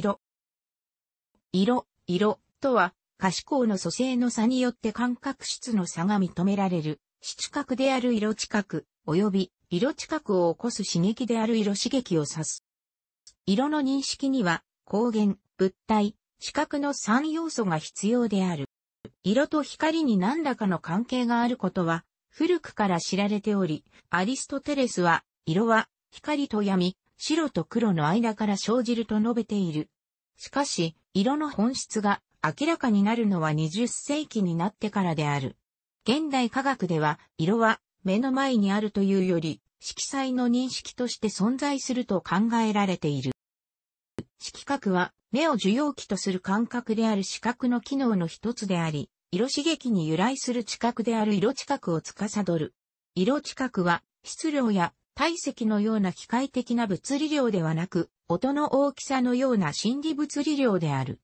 色。色、色とは、可視光の組成の差によって感覚質の差が認められる、視知覚である色知覚、及び色知覚を起こす刺激である色刺激を指す。色の認識には、光源、物体、視覚の3要素が必要である。色と光に何らかの関係があることは、古くから知られており、アリストテレスは、色は光と闇、白と黒の間から生じると述べている。しかし、色の本質が明らかになるのは20世紀になってからである。現代科学では、色は目の前にあるというより、色彩の認識として存在すると考えられている。色覚は目を受容器とする感覚である視覚の機能の一つであり、色刺激に由来する知覚である色知覚を司る。色知覚は質量や体積のような機械的な物理量ではなく、音の大きさのような心理物理量である。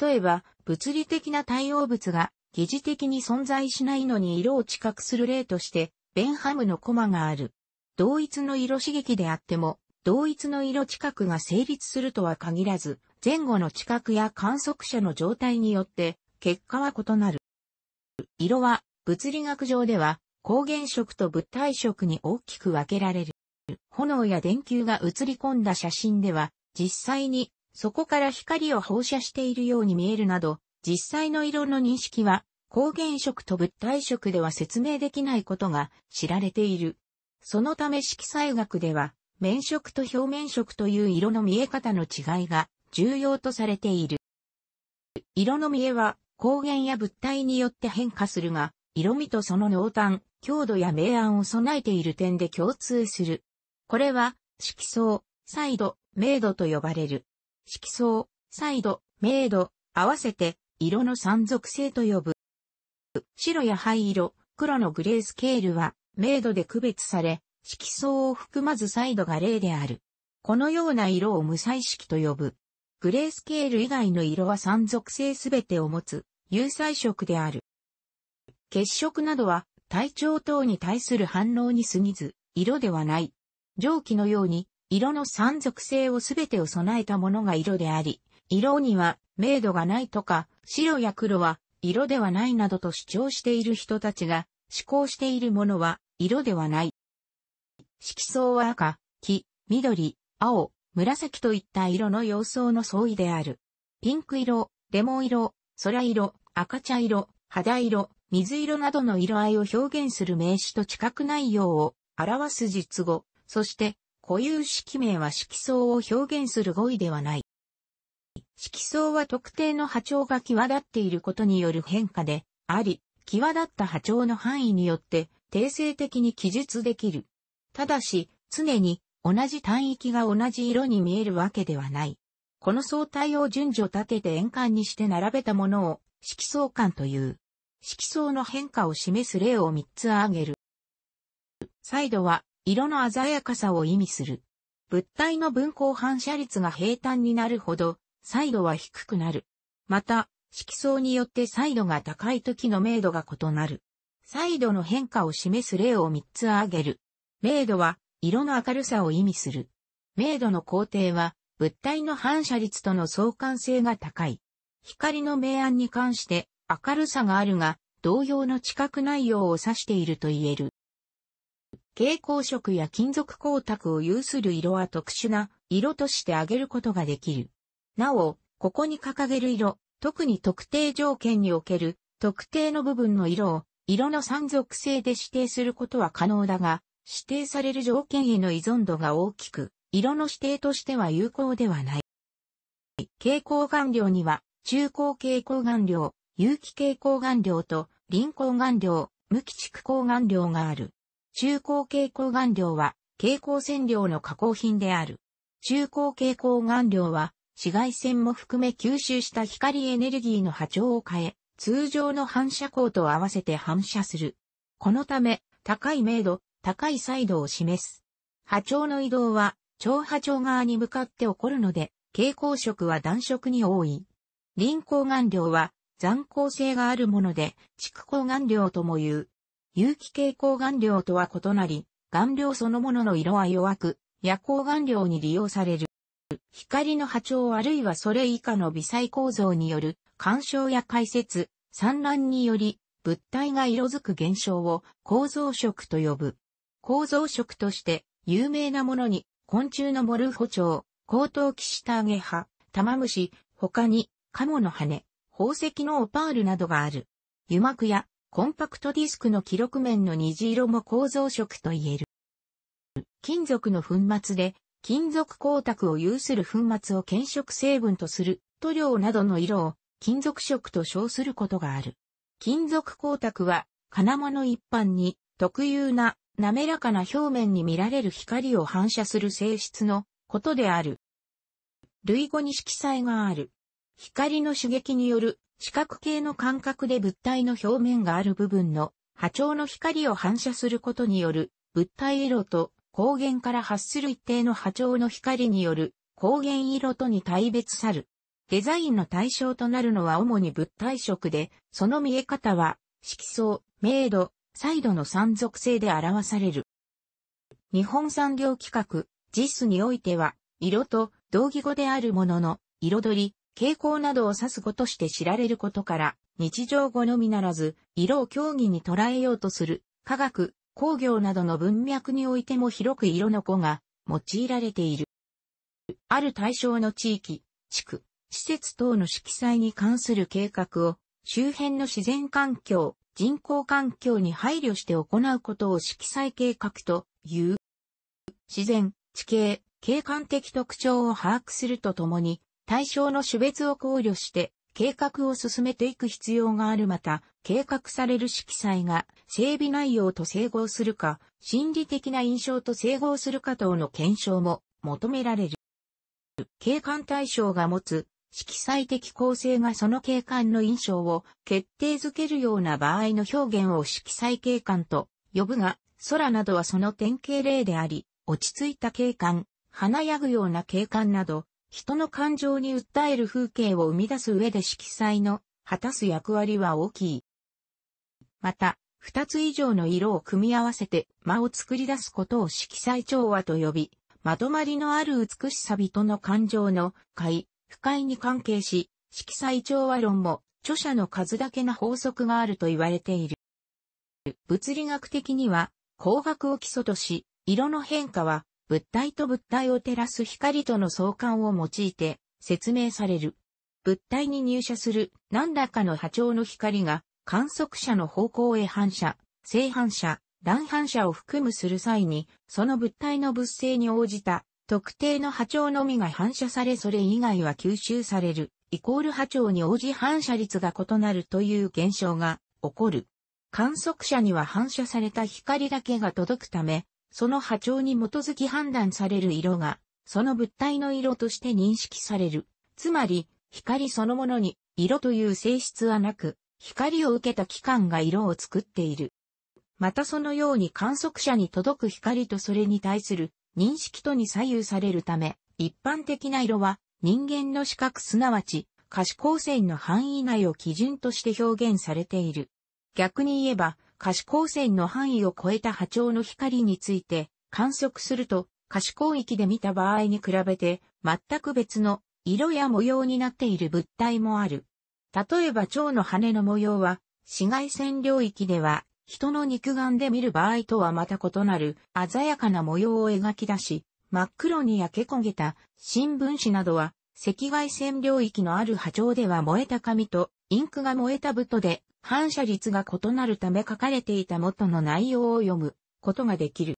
例えば、物理的な対応物が疑似的に存在しないのに色を知覚する例として、ベンハムのコマがある。同一の色刺激であっても、同一の色知覚が成立するとは限らず、前後の知覚や観測者の状態によって、結果は異なる。色は、物理学上では、光原色と物体色に大きく分けられる。炎や電球が映り込んだ写真では、実際にそこから光を放射しているように見えるなど、実際の色の認識は、光原色と物体色では説明できないことが知られている。そのため色彩学では、面色と表面色という色の見え方の違いが重要とされている。色の見えは光源や物体によって変化するが、色味とその濃淡、強度や明暗を備えている点で共通する。これは、色相、彩度、明度と呼ばれる。色相、彩度、明度、合わせて、色の三属性と呼ぶ。白や灰色、黒のグレースケールは、明度で区別され、色相を含まず彩度が0である。このような色を無彩色と呼ぶ。グレースケール以外の色は三属性すべてを持つ、有彩色である。血色などは体調等に対する反応に過ぎず、色ではない。蒸気のように、色の三属性をすべてを備えたものが色であり、色には、明度がないとか、白や黒は、色ではないなどと主張している人たちが、思考しているものは、色ではない。色相は赤、黄、緑、青、紫といった色の様相の相違である。ピンク色、レモン色、空色、赤茶色、肌色、水色などの色合いを表現する名詞と知覚内容を表す実語、そして固有式名は色相を表現する語彙ではない。色相は特定の波長が際立っていることによる変化であり、際立った波長の範囲によって定性的に記述できる。ただし、常に同じ単域が同じ色に見えるわけではない。この相対を順序立てて円環にして並べたものを色相環という。色相の変化を示す例を3つ挙げる。サイドは、色の鮮やかさを意味する。物体の分光反射率が平坦になるほど、サイドは低くなる。また、色相によってサイドが高い時の明度が異なる。サイドの変化を示す例を3つ挙げる。明度は、色の明るさを意味する。明度の工程は、物体の反射率との相関性が高い。光の明暗に関して、明るさがあるが、同様の知覚内容を指していると言える。蛍光色や金属光沢を有する色は特殊な色として挙げることができる。なお、ここに掲げる色、特に特定条件における特定の部分の色を色の三属性で指定することは可能だが、指定される条件への依存度が大きく、色の指定としては有効ではない。蛍光顔料には中高蛍光顔料、有機系抗顔料と臨抗顔料、無機蓄抗顔料がある。中高系抗顔料は、蛍光染料の加工品である。中高蛍光顔料は、紫外線も含め吸収した光エネルギーの波長を変え、通常の反射光と合わせて反射する。このため、高い明度、高い彩度を示す。波長の移動は、超波長側に向かって起こるので、蛍光色は暖色に多い。臨光顔料は、残光性があるもので、蓄光顔料とも言う。有機蛍光顔料とは異なり、顔料そのものの色は弱く、夜光顔料に利用される。光の波長あるいはそれ以下の微細構造による干渉や解説、散乱により物体が色づく現象を構造色と呼ぶ。構造色として有名なものに昆虫のモルフォ蝶、高等キシタアゲハ、タマムシ、他にカモの羽、宝石のオパールなどがある。油膜やコンパクトディスクの記録面の虹色も構造色と言える。金属の粉末で金属光沢を有する粉末を検色成分とする塗料などの色を金属色と称することがある。金属光沢は金物一般に特有な滑らかな表面に見られる光を反射する性質のことである。類語に色彩がある。光の刺激による視覚系の感覚で物体の表面がある部分の波長の光を反射することによる物体色と光源から発する一定の波長の光による光源色とに対別さる。デザインの対象となるのは主に物体色で、その見え方は色相、明度、彩度の三属性で表される。日本産業規格、JIS においては、色と同義語であるものの、彩り、傾向などを指す語として知られることから、日常語のみならず、色を競技に捉えようとする、科学、工業などの文脈においても広く色の語が用いられている。ある対象の地域、地区、施設等の色彩に関する計画を、周辺の自然環境、人口環境に配慮して行うことを色彩計画という。自然、地形、景観的特徴を把握するとともに、対象の種別を考慮して計画を進めていく必要があるまた、計画される色彩が整備内容と整合するか、心理的な印象と整合するか等の検証も求められる。景観対象が持つ色彩的構成がその景観の印象を決定づけるような場合の表現を色彩景観と呼ぶが、空などはその典型例であり、落ち着いた景観、華やぐような景観など、人の感情に訴える風景を生み出す上で色彩の果たす役割は大きい。また、二つ以上の色を組み合わせて間を作り出すことを色彩調和と呼び、まとまりのある美しさ人の感情の快、不快に関係し、色彩調和論も著者の数だけな法則があると言われている。物理学的には、光学を基礎とし、色の変化は物体と物体を照らす光との相関を用いて説明される。物体に入射する何らかの波長の光が観測者の方向へ反射、正反射、乱反射を含むする際に、その物体の物性に応じた特定の波長のみが反射されそれ以外は吸収される、イコール波長に応じ反射率が異なるという現象が起こる。観測者には反射された光だけが届くため、その波長に基づき判断される色が、その物体の色として認識される。つまり、光そのものに色という性質はなく、光を受けた器官が色を作っている。またそのように観測者に届く光とそれに対する認識とに左右されるため、一般的な色は人間の視覚すなわち可視光線の範囲内を基準として表現されている。逆に言えば、可視光線の範囲を超えた波長の光について観測すると可視光域で見た場合に比べて全く別の色や模様になっている物体もある。例えば蝶の羽の模様は紫外線領域では人の肉眼で見る場合とはまた異なる鮮やかな模様を描き出し、真っ黒に焼け焦げた新聞紙などは赤外線領域のある波長では燃えた紙とインクが燃えたブトで反射率が異なるため書かれていた元の内容を読むことができる。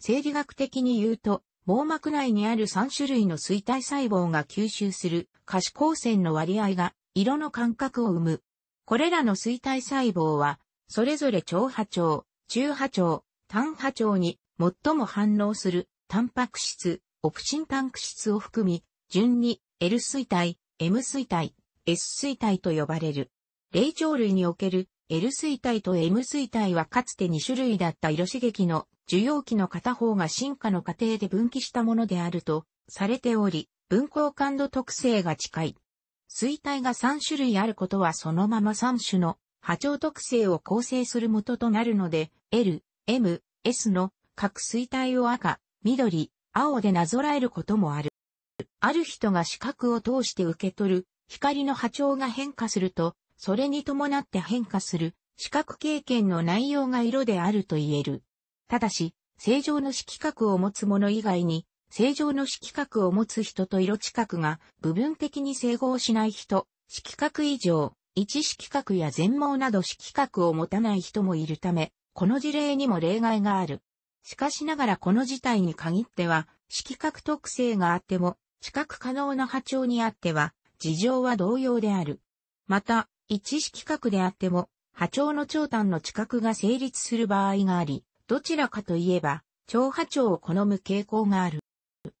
生理学的に言うと、網膜内にある3種類の衰体細胞が吸収する可視光線の割合が色の感覚を生む。これらの衰体細胞は、それぞれ超波長、中波長、単波長に最も反応するタンパク質、オプシンタンク質を含み、順に L 衰体、M 衰体、S 衰体と呼ばれる。霊長類における L 水体と M 水体はかつて2種類だった色刺激の受容器の片方が進化の過程で分岐したものであるとされており、分光感度特性が近い。水体が3種類あることはそのまま3種の波長特性を構成する元となるので、L、M、S の各水体を赤、緑、青でなぞらえることもある。ある人が視覚を通して受け取る光の波長が変化すると、それに伴って変化する視覚経験の内容が色であると言える。ただし、正常の色覚を持つ者以外に、正常の色覚を持つ人と色知覚が部分的に整合しない人、色覚異常、一色覚や全盲など色覚を持たない人もいるため、この事例にも例外がある。しかしながらこの事態に限っては、色覚特性があっても、知覚可能な波長にあっては、事情は同様である。また、一式核であっても、波長の長短の知覚が成立する場合があり、どちらかといえば、長波長を好む傾向がある。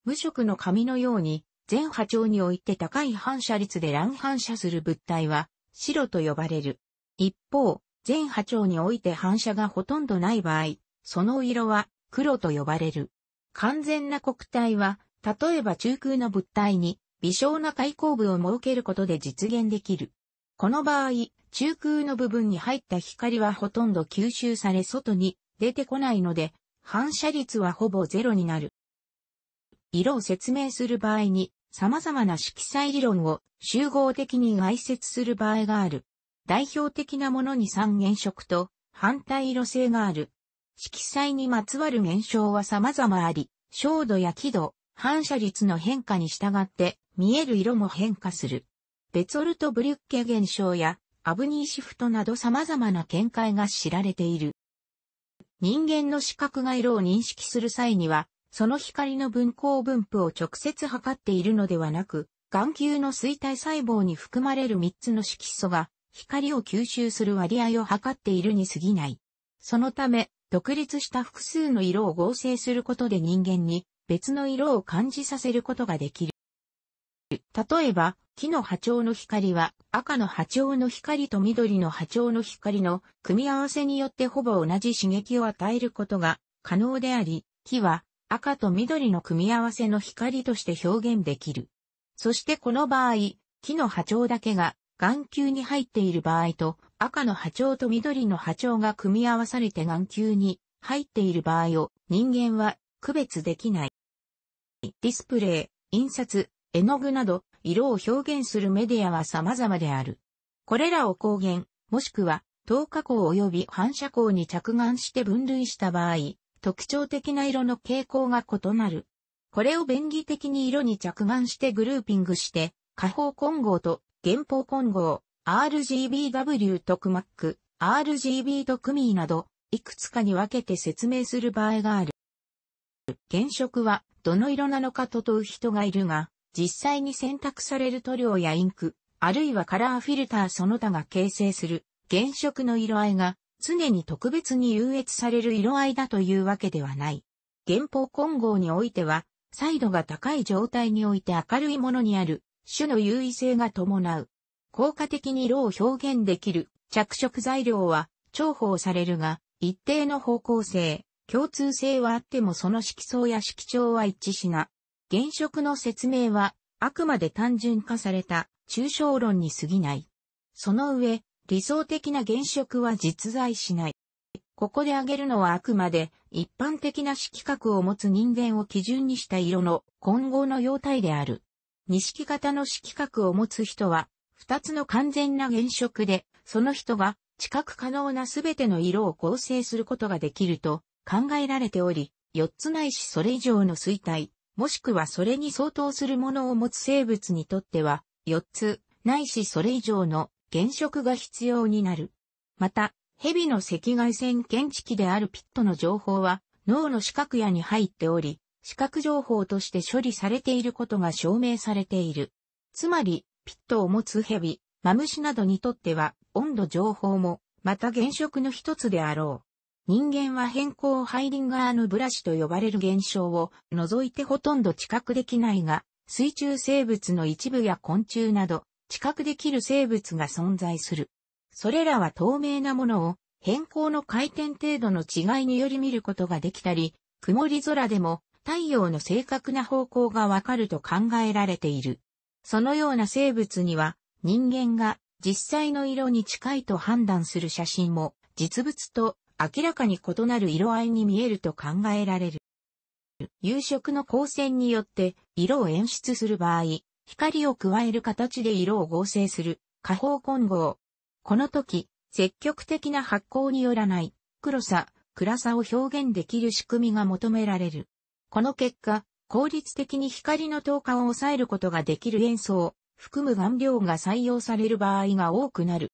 無色の紙のように、全波長において高い反射率で乱反射する物体は、白と呼ばれる。一方、全波長において反射がほとんどない場合、その色は黒と呼ばれる。完全な黒体は、例えば中空の物体に微小な開口部を設けることで実現できる。この場合、中空の部分に入った光はほとんど吸収され外に出てこないので、反射率はほぼゼロになる。色を説明する場合に、様々な色彩理論を集合的に解説する場合がある。代表的なものに三原色と反対色性がある。色彩にまつわる現象は様々あり、照度や輝度、反射率の変化に従って見える色も変化する。ベツォルト・ブリュッケ現象やアブニーシフトなど様々な見解が知られている。人間の視覚が色を認識する際には、その光の分光分布を直接測っているのではなく、眼球の錐体細胞に含まれる3つの色素が光を吸収する割合を測っているに過ぎない。そのため、独立した複数の色を合成することで人間に別の色を感じさせることができる。例えば、木の波長の光は赤の波長の光と緑の波長の光の組み合わせによってほぼ同じ刺激を与えることが可能であり、木は赤と緑の組み合わせの光として表現できる。そしてこの場合、木の波長だけが眼球に入っている場合と赤の波長と緑の波長が組み合わされて眼球に入っている場合を人間は区別できない。ディスプレイ、印刷、絵の具など、色を表現するメディアは様々である。これらを光源、もしくは、透過光及び反射光に着眼して分類した場合、特徴的な色の傾向が異なる。これを便宜的に色に着眼してグルーピングして、下方混合と原方混合、RGBW とクマック、RGB とクミーなど、いくつかに分けて説明する場合がある。原色はどの色なのかと問う人がいるが、実際に選択される塗料やインク、あるいはカラーフィルターその他が形成する原色の色合いが常に特別に優越される色合いだというわけではない。原法混合においては、彩度が高い状態において明るいものにある種の優位性が伴う。効果的に色を表現できる着色材料は重宝されるが、一定の方向性、共通性はあってもその色相や色調は一致しな現職の説明は、あくまで単純化された抽象論に過ぎない。その上、理想的な現職は実在しない。ここで挙げるのはあくまで一般的な色覚を持つ人間を基準にした色の混合の様態である。二色型の色覚を持つ人は、二つの完全な原色で、その人が知覚可能なすべての色を構成することができると考えられており、四つないしそれ以上の衰退、もしくはそれに相当するものを持つ生物にとっては、4つ、ないしそれ以上の原色が必要になる。また、蛇の赤外線検知器であるピットの情報は、脳の視覚野に入っており、視覚情報として処理されていることが証明されている。つまり、ピットを持つ蛇、マムシなどにとっては、温度情報も、また原色の一つであろう。人間は変更ハイリンガーヌブラシと呼ばれる現象を除いてほとんど知覚できないが、水中生物の一部や昆虫など、知覚できる生物が存在する。それらは透明なものを変更の回転程度の違いにより見ることができたり、曇り空でも太陽の正確な方向がわかると考えられている。そのような生物には人間が実際の色に近いと判断する写真も実物と明らかに異なる色合いに見えると考えられる。夕食の光線によって色を演出する場合、光を加える形で色を合成する、下方混合。この時、積極的な発光によらない、黒さ、暗さを表現できる仕組みが求められる。この結果、効率的に光の透過を抑えることができる塩素を含む顔料が採用される場合が多くなる。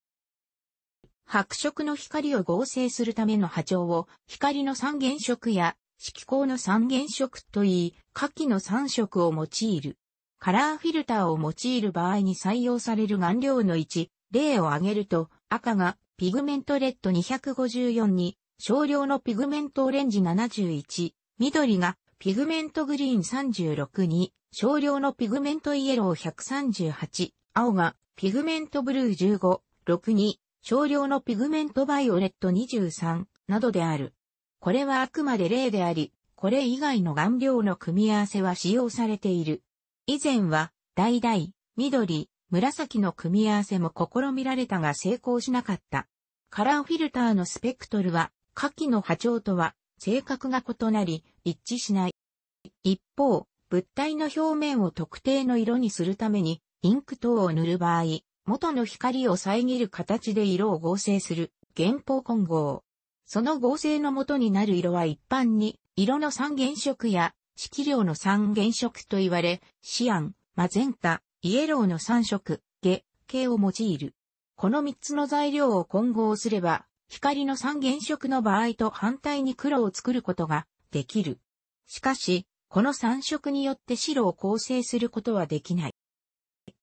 白色の光を合成するための波長を光の三原色や色光の三原色といい、下記の三色を用いる。カラーフィルターを用いる場合に採用される顔料の1、例を挙げると、赤がピグメントレッド254に、少量のピグメントオレンジ71、緑がピグメントグリーン36に、少量のピグメントイエロー138、青がピグメントブルー15、6に、少量のピグメントバイオレット23などである。これはあくまで例であり、これ以外の顔料の組み合わせは使用されている。以前は、橙、緑、紫の組み合わせも試みられたが成功しなかった。カラーフィルターのスペクトルは、下記の波長とは性格が異なり、一致しない。一方、物体の表面を特定の色にするために、インク等を塗る場合、元の光を遮る形で色を合成する、原法混合。その合成の元になる色は一般に、色の三原色や、色量の三原色と言われ、シアン、マゼンタ、イエローの三色、ゲ、系を用いる。この三つの材料を混合すれば、光の三原色の場合と反対に黒を作ることができる。しかし、この三色によって白を構成することはできない。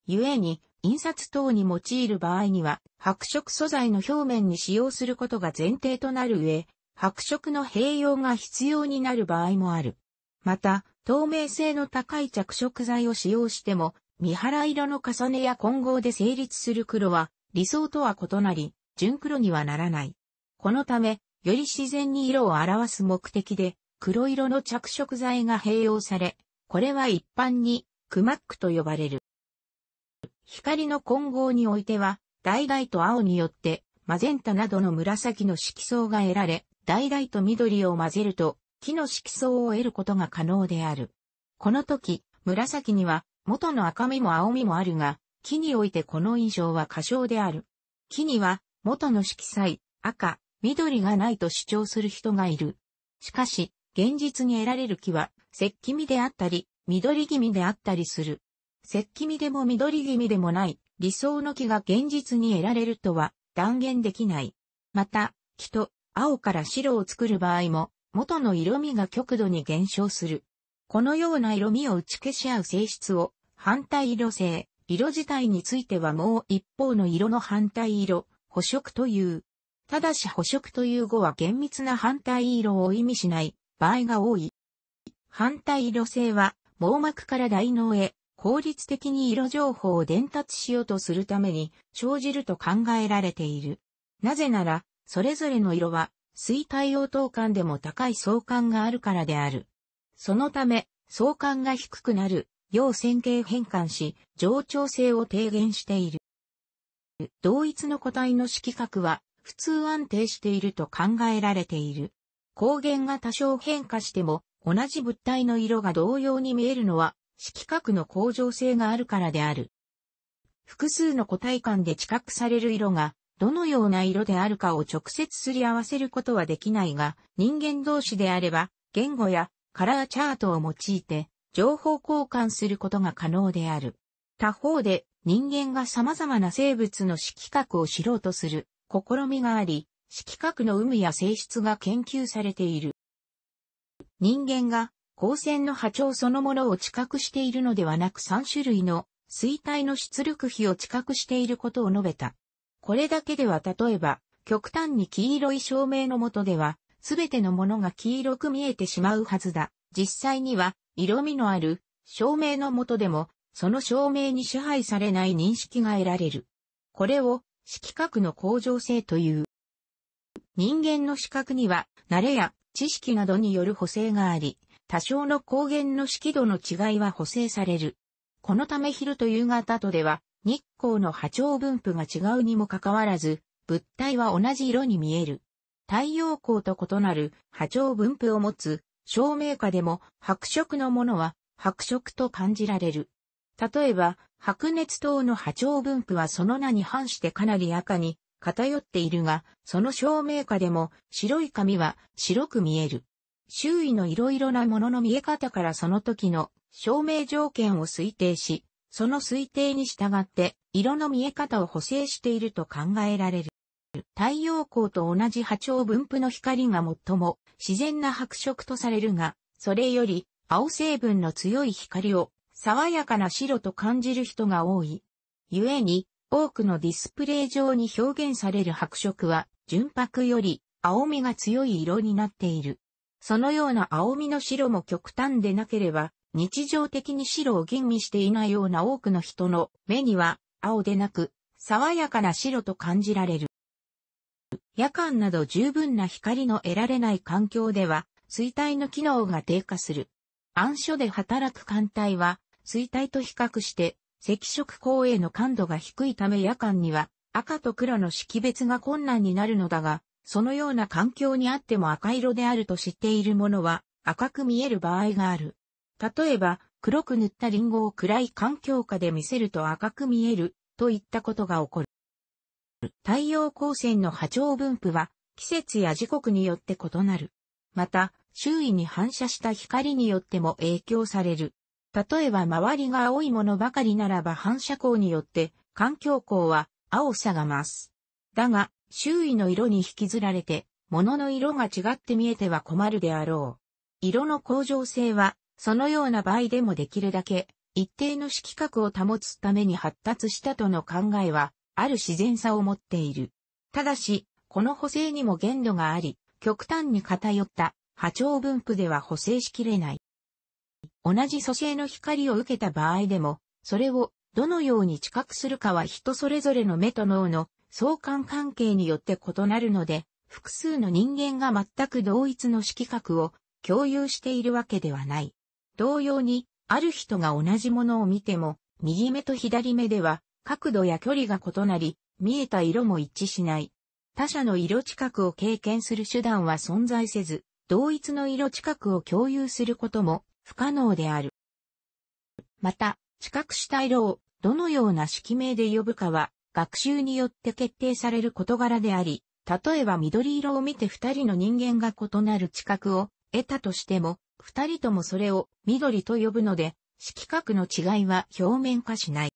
故に、印刷等に用いる場合には、白色素材の表面に使用することが前提となる上、白色の併用が必要になる場合もある。また、透明性の高い着色剤を使用しても、見払色の重ねや混合で成立する黒は、理想とは異なり、純黒にはならない。このため、より自然に色を表す目的で、黒色の着色剤が併用され、これは一般に、クマックと呼ばれる。光の混合においては、大々と青によって、マゼンタなどの紫の色相が得られ、大々と緑を混ぜると、木の色相を得ることが可能である。この時、紫には、元の赤みも青みもあるが、木においてこの印象は過小である。木には、元の色彩、赤、緑がないと主張する人がいる。しかし、現実に得られる木は、石気味であったり、緑気味であったりする。石気味でも緑気味でもない、理想の木が現実に得られるとは断言できない。また、木と青から白を作る場合も、元の色味が極度に減少する。このような色味を打ち消し合う性質を、反対色性、色自体についてはもう一方の色の反対色、補色という。ただし補色という語は厳密な反対色を意味しない場合が多い。反対色性は網膜から大脳へ法律的に色情報を伝達しようとするために生じると考えられている。なぜなら、それぞれの色は、水太応答感でも高い相関があるからである。そのため、相関が低くなる、要線形変換し、冗長性を低減している。同一の個体の色覚は、普通安定していると考えられている。光源が多少変化しても、同じ物体の色が同様に見えるのは、色覚の向上性があるからである。複数の個体間で知覚される色が、どのような色であるかを直接すり合わせることはできないが、人間同士であれば、言語やカラーチャートを用いて、情報交換することが可能である。他方で、人間が様々な生物の色覚を知ろうとする試みがあり、色覚の有無や性質が研究されている。人間が光線の波長そのものを知覚しているのではなく3種類の水体の出力比を知覚していることを述べた。これだけでは例えば、極端に黄色い照明の下では、すべてのものが黄色く見えてしまうはずだ。実際には、色味のある照明の下でも、その照明に支配されない認識が得られる。これを、色覚の向上性という。人間の視覚には、慣れや知識などによる補正があり、多少の光源の色度の違いは補正される。このため昼と夕方とでは、日光の波長分布が違うにもかかわらず、物体は同じ色に見える。太陽光と異なる波長分布を持つ照明下でも白色のものは白色と感じられる。例えば、白熱灯の波長分布はその名に反してかなり赤に偏っているが、その照明下でも白い髪は白く見える。周囲の色々なものの見え方からその時の照明条件を推定し、その推定に従って色の見え方を補正していると考えられる。太陽光と同じ波長分布の光が最も自然な白色とされるが、それより青成分の強い光を爽やかな白と感じる人が多い。故に多くのディスプレイ上に表現される白色は純白より青みが強い色になっている。そのような青みの白も極端でなければ、日常的に白を吟味していないような多くの人の目には、青でなく、爽やかな白と感じられる。夜間など十分な光の得られない環境では、水体の機能が低下する。暗所で働く艦隊は、水体と比較して、赤色光への感度が低いため夜間には、赤と黒の識別が困難になるのだが、そのような環境にあっても赤色であると知っているものは赤く見える場合がある。例えば、黒く塗ったリンゴを暗い環境下で見せると赤く見えるといったことが起こる。太陽光線の波長分布は季節や時刻によって異なる。また、周囲に反射した光によっても影響される。例えば周りが青いものばかりならば反射光によって環境光は青さが増す。だが、周囲の色に引きずられて、物の色が違って見えては困るであろう。色の向上性は、そのような場合でもできるだけ、一定の色覚を保つために発達したとの考えは、ある自然さを持っている。ただし、この補正にも限度があり、極端に偏った波長分布では補正しきれない。同じ組成の光を受けた場合でも、それをどのように知覚するかは人それぞれの目と脳の相関関係によって異なるので、複数の人間が全く同一の色覚を共有しているわけではない。同様に、ある人が同じものを見ても、右目と左目では角度や距離が異なり、見えた色も一致しない。他者の色近くを経験する手段は存在せず、同一の色近くを共有することも不可能である。また、知覚した色をどのような色名で呼ぶかは学習によって決定される事柄であり、例えば緑色を見て二人の人間が異なる知覚を得たとしても、二人ともそれを緑と呼ぶので、色覚の違いは表面化しない。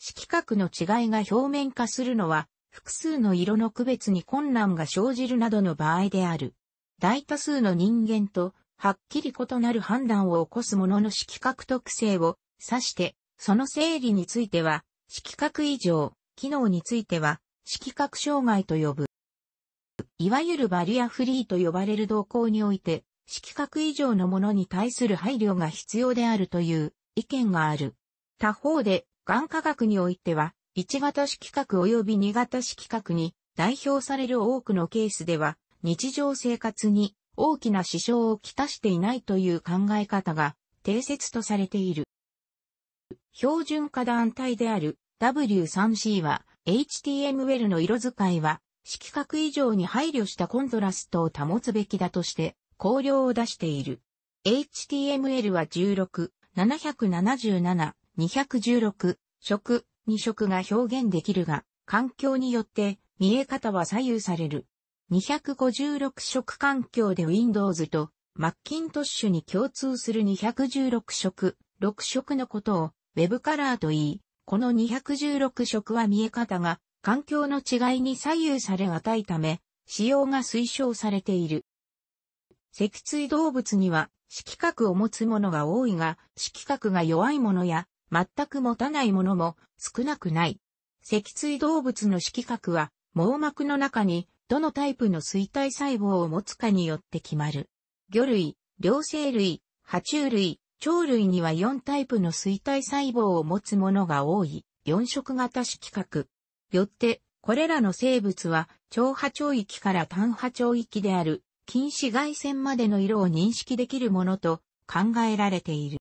色覚の違いが表面化するのは、複数の色の区別に困難が生じるなどの場合である。大多数の人間と、はっきり異なる判断を起こすものの色覚特性を指して、その整理については、色覚異常、機能については、色覚障害と呼ぶ。いわゆるバリアフリーと呼ばれる動向において、色覚異常のものに対する配慮が必要であるという意見がある。他方で、眼科学においては、1型色覚及び2型色覚に代表される多くのケースでは、日常生活に大きな支障をきたしていないという考え方が定説とされている。標準化団体である W3C は HTML の色使いは色覚以上に配慮したコントラストを保つべきだとして考慮を出している。HTML は16、777、216、色、2色が表現できるが、環境によって見え方は左右される。256色環境で Windows と m a キ i n t o s h に共通する216色、6色のことをウェブカラーといい、この216色は見え方が環境の違いに左右されがいため、使用が推奨されている。脊椎動物には色覚を持つものが多いが、色覚が弱いものや全く持たないものも少なくない。脊椎動物の色覚は網膜の中にどのタイプの衰体細胞を持つかによって決まる。魚類、両生類、爬虫類、鳥類には4タイプの衰退細胞を持つものが多い、4色型色覚。よって、これらの生物は、超波長域から単波長域である、近紫外線までの色を認識できるものと考えられている。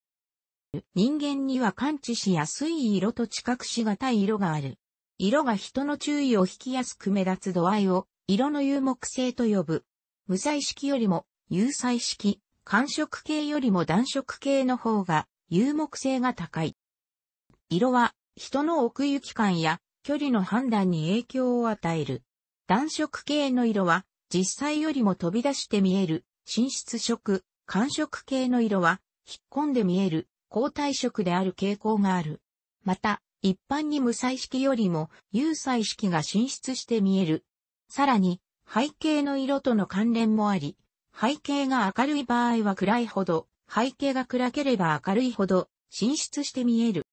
人間には感知しやすい色と知覚しがたい色がある。色が人の注意を引きやすく目立つ度合いを、色の有目性と呼ぶ。無彩色よりも、有彩色、寒色系よりも暖色系の方が有目性が高い。色は人の奥行き感や距離の判断に影響を与える。暖色系の色は実際よりも飛び出して見える寝室色、寒色系の色は引っ込んで見える交代色である傾向がある。また、一般に無彩色よりも有彩色が進出して見える。さらに、背景の色との関連もあり、背景が明るい場合は暗いほど、背景が暗ければ明るいほど、進出して見える。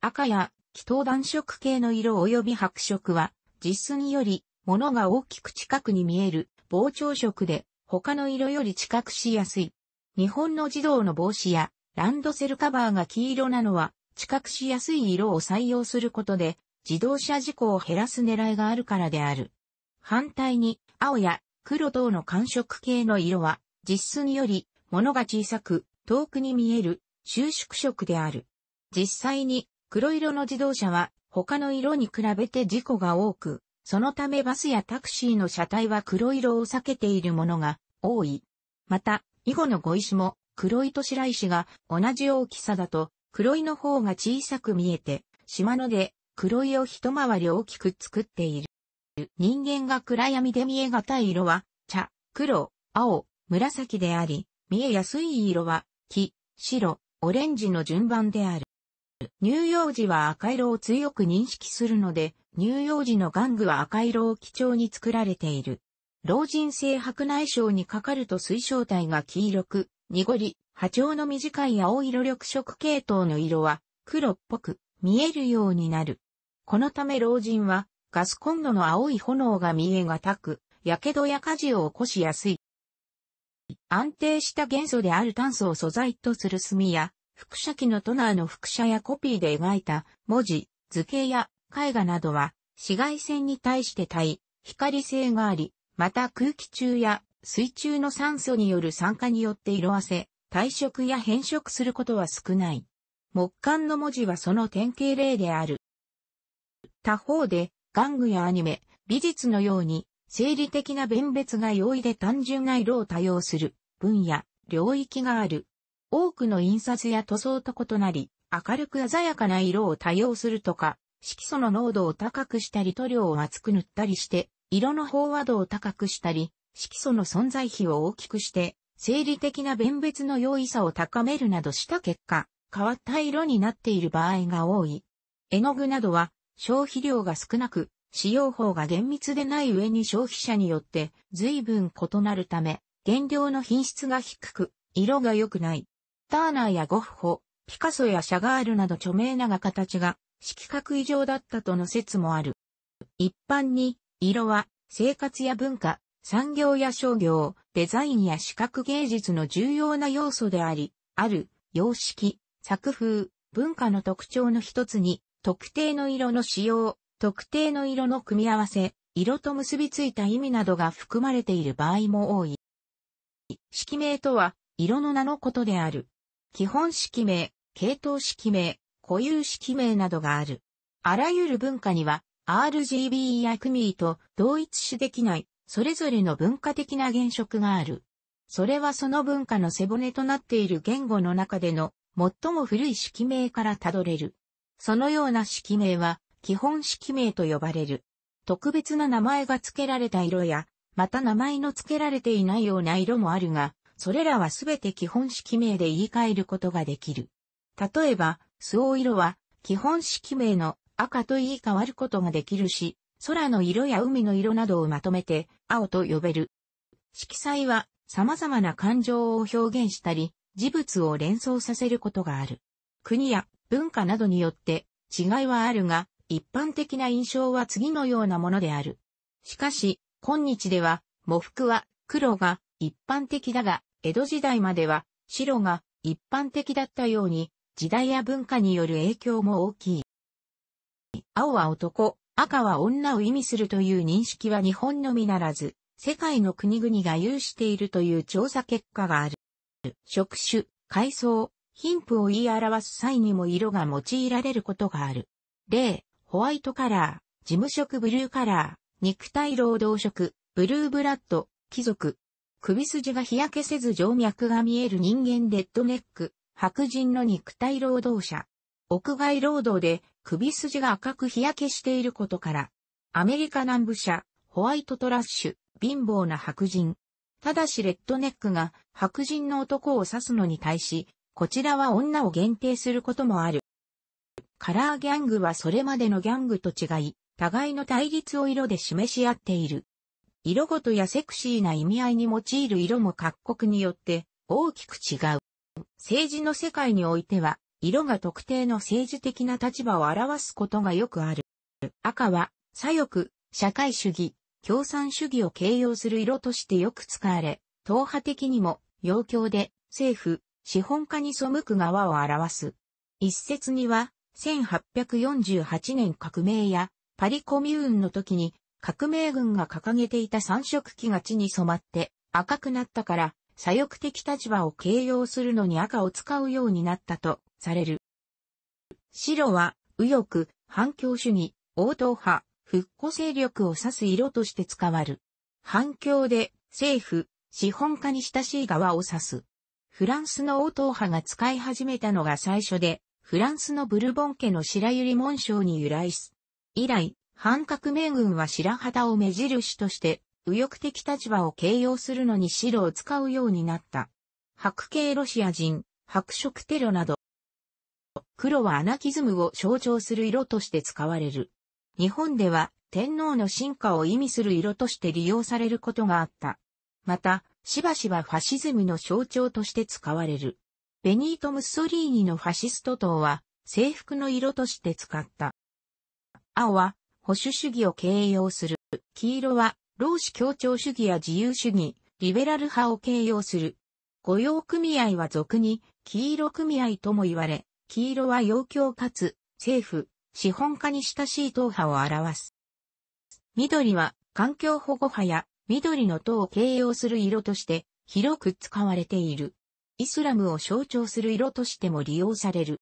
赤や、気頭、暖色系の色及び白色は、実により、物が大きく近くに見える、膨張色で、他の色より近くしやすい。日本の児童の帽子や、ランドセルカバーが黄色なのは、近くしやすい色を採用することで、自動車事故を減らす狙いがあるからである。反対に、青や黒等の寒色系の色は、実数により、物が小さく、遠くに見える、収縮色である。実際に、黒色の自動車は、他の色に比べて事故が多く、そのためバスやタクシーの車体は黒色を避けているものが多い。また、囲碁の碁石も黒いと白石が同じ大きさだと黒いの方が小さく見えて、島ので黒いを一回り大きく作っている。人間が暗闇で見えがたい色は、茶、黒、青、紫であり、見えやすい色は、黄、白、オレンジの順番である。乳幼児は赤色を強く認識するので、乳幼児の玩具は赤色を基調に作られている。老人性白内障にかかると水晶体が黄色く、濁り、波長の短い青色緑色系統の色は黒っぽく見えるようになる。このため老人はガスコンロの青い炎が見えがたく、火傷や火事を起こしやすい。安定した元素である炭素を素材とする炭や、複写機のトナーの複写やコピーで描いた文字、図形や絵画などは紫外線に対して対光性があり、また空気中や水中の酸素による酸化によって色あせ、退色や変色することは少ない。木管の文字はその典型例である。他方で玩具やアニメ、美術のように、生理的な弁別が容易で単純な色を多用する分野、領域がある。多くの印刷や塗装と異なり、明るく鮮やかな色を多用するとか、色素の濃度を高くしたり塗料を厚く塗ったりして、色の飽和度を高くしたり、色素の存在比を大きくして、生理的な弁別の容易さを高めるなどした結果、変わった色になっている場合が多い。絵の具などは消費量が少なく、使用法が厳密でない上に消費者によって随分異なるため、原料の品質が低く、色が良くない。ターナーやゴッホ、ピカソやシャガールなど著名な画家たちが色覚異常だったとの説もある。一般に、色は生活や文化、産業や商業、デザインや視覚芸術の重要な要素であり、ある、様式、作風、文化の特徴の一つに特定の色の使用、特定の色の組み合わせ、色と結びついた意味などが含まれている場合も多い。色名とは、色の名のことである。基本色名、系統色名、固有色名などがある。あらゆる文化には、RGB やクミーと同一視できない、それぞれの文化的な原色がある。それはその文化の背骨となっている言語の中での最も古い色名からたどれる。そのような式名は、基本式名と呼ばれる。特別な名前が付けられた色や、また名前の付けられていないような色もあるが、それらはすべて基本式名で言い換えることができる。例えば、スオ色は、基本式名の赤と言い換わることができるし、空の色や海の色などをまとめて、青と呼べる。色彩は、様々な感情を表現したり、事物を連想させることがある。国や文化などによって違いはあるが、一般的な印象は次のようなものである。しかし、今日では、喪服は黒が一般的だが、江戸時代までは白が一般的だったように、時代や文化による影響も大きい。青は男、赤は女を意味するという認識は日本のみならず、世界の国々が有しているという調査結果がある。職種、階層、貧富を言い表す際にも色が用いられることがある。例、ホワイトカラー、事務職ブルーカラー、肉体労働色、ブルーブラッド、貴族。首筋が日焼けせず静脈が見える人間レッドネック、白人の肉体労働者。屋外労働で首筋が赤く日焼けしていることから。アメリカ南部社、ホワイトトラッシュ、貧乏な白人。ただしレッドネックが白人の男を指すのに対し、こちらは女を限定することもある。カラーギャングはそれまでのギャングと違い、互いの対立を色で示し合っている。色ごとやセクシーな意味合いに用いる色も各国によって大きく違う。政治の世界においては、色が特定の政治的な立場を表すことがよくある。赤は、左翼、社会主義、共産主義を形容する色としてよく使われ、党派的にも、要強で、政府、資本家に背く側を表す。一説には、1848年革命やパリコミューンの時に革命軍が掲げていた三色旗が地に染まって赤くなったから左翼的立場を形容するのに赤を使うようになったとされる。白は右翼、反共主義、応答派、復古勢力を指す色として使わる。反共で政府、資本家に親しい側を指す。フランスの王党派が使い始めたのが最初で、フランスのブルボン家の白百合紋章に由来す。以来、反革命軍は白旗を目印として、右翼的立場を形容するのに白を使うようになった。白系ロシア人、白色テロなど。黒はアナキズムを象徴する色として使われる。日本では天皇の進化を意味する色として利用されることがあった。また、しばしばファシズムの象徴として使われる。ベニート・ムッソリーニのファシスト党は制服の色として使った。青は保守主義を形容する。黄色は労使協調主義や自由主義、リベラル派を形容する。雇用組合は俗に黄色組合とも言われ、黄色は要求かつ政府、資本家に親しい党派を表す。緑は環境保護派や緑の塔を形容する色として広く使われている。イスラムを象徴する色としても利用される。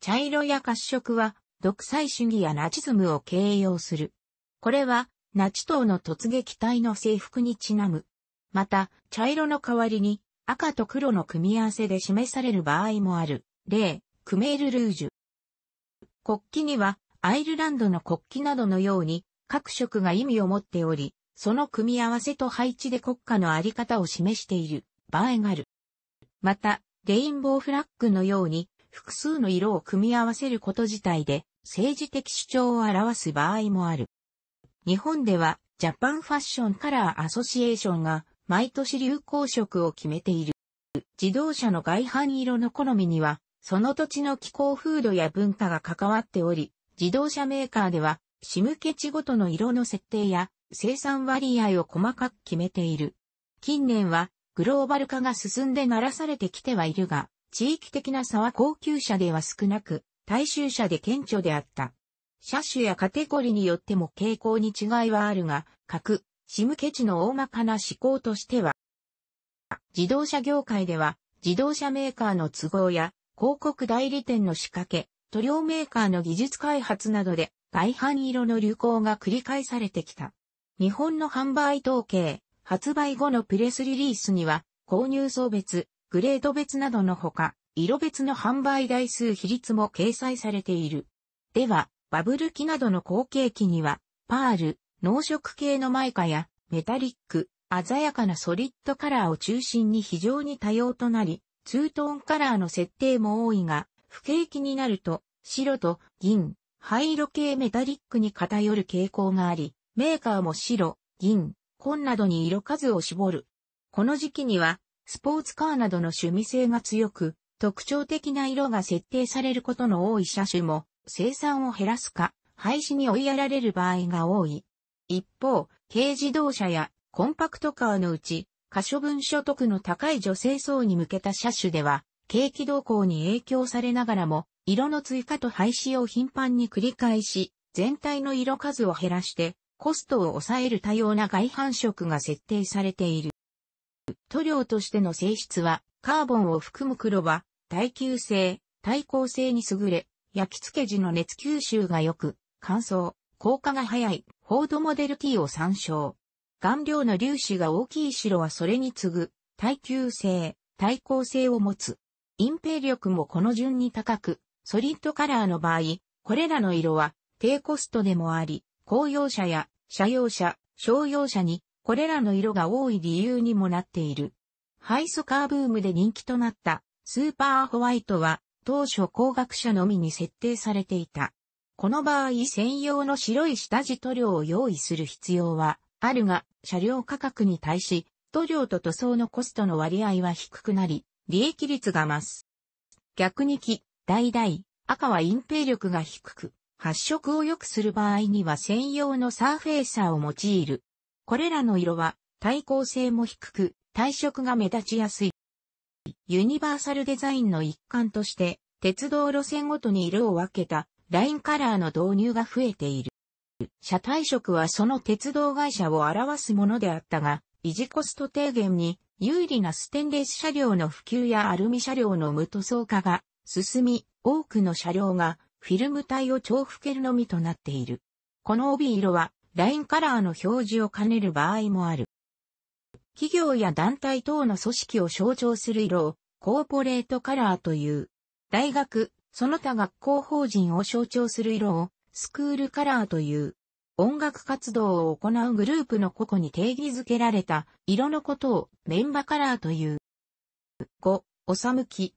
茶色や褐色は独裁主義やナチズムを形容する。これはナチ党の突撃隊の制服にちなむ。また、茶色の代わりに赤と黒の組み合わせで示される場合もある。例、クメールルージュ。国旗にはアイルランドの国旗などのように各色が意味を持っており、その組み合わせと配置で国家のあり方を示している場合がある。また、レインボーフラッグのように複数の色を組み合わせること自体で政治的主張を表す場合もある。日本ではジャパンファッションカラーアソシエーションが毎年流行色を決めている。自動車の外反色の好みには、その土地の気候風土や文化が関わっており、自動車メーカーでは、仕向け地ごとの色の設定や生産割合を細かく決めている。近年はグローバル化が進んで鳴らされてきてはいるが、地域的な差は高級車では少なく、大衆車で顕著であった。車種やカテゴリーによっても傾向に違いはあるが、各、シムケチの大まかな思考としては、自動車業界では、自動車メーカーの都合や、広告代理店の仕掛け、塗料メーカーの技術開発などで、外反色の流行が繰り返されてきた。日本の販売統計、発売後のプレスリリースには、購入層別、グレード別などのほか、色別の販売台数比率も掲載されている。では、バブル期などの後継期には、パール、濃色系のマイカや、メタリック、鮮やかなソリッドカラーを中心に非常に多様となり、ツートーンカラーの設定も多いが、不景気になると、白と銀、灰色系メタリックに偏る傾向があり、メーカーも白、銀、紺などに色数を絞る。この時期には、スポーツカーなどの趣味性が強く、特徴的な色が設定されることの多い車種も、生産を減らすか、廃止に追いやられる場合が多い。一方、軽自動車やコンパクトカーのうち、可処分所得の高い女性層に向けた車種では、景気動向に影響されながらも、色の追加と廃止を頻繁に繰り返し、全体の色数を減らして、コストを抑える多様な外反色が設定されている。塗料としての性質は、カーボンを含む黒は、耐久性、耐光性に優れ、焼き付け時の熱吸収が良く、乾燥、硬化が早い、フォードモデル T を参照。顔料の粒子が大きい白はそれに次ぐ、耐久性、耐光性を持つ。隠蔽力もこの順に高く、ソリッドカラーの場合、これらの色は低コストでもあり、公用車や車用車、商用車にこれらの色が多い理由にもなっている。ハイソカーブームで人気となったスーパーホワイトは当初工学車のみに設定されていた。この場合専用の白い下地塗料を用意する必要はあるが、車両価格に対し塗料と塗装のコストの割合は低くなり、利益率が増す。逆に木、橙、赤は隠蔽力が低く、発色を良くする場合には専用のサーフェイサーを用いる。これらの色は耐抗性も低く、退色が目立ちやすい。ユニバーサルデザインの一環として、鉄道路線ごとに色を分けたラインカラーの導入が増えている。車体色はその鉄道会社を表すものであったが、維持コスト低減に有利なステンレス車両の普及やアルミ車両の無塗装化が進み、多くの車両がフィルム体を重複けるのみとなっている。この帯色は、ラインカラーの表示を兼ねる場合もある。企業や団体等の組織を象徴する色を、コーポレートカラーという。大学、その他学校法人を象徴する色を、スクールカラーという。音楽活動を行うグループの個々に定義づけられた色のことをメンバカラーという。5、おさむき、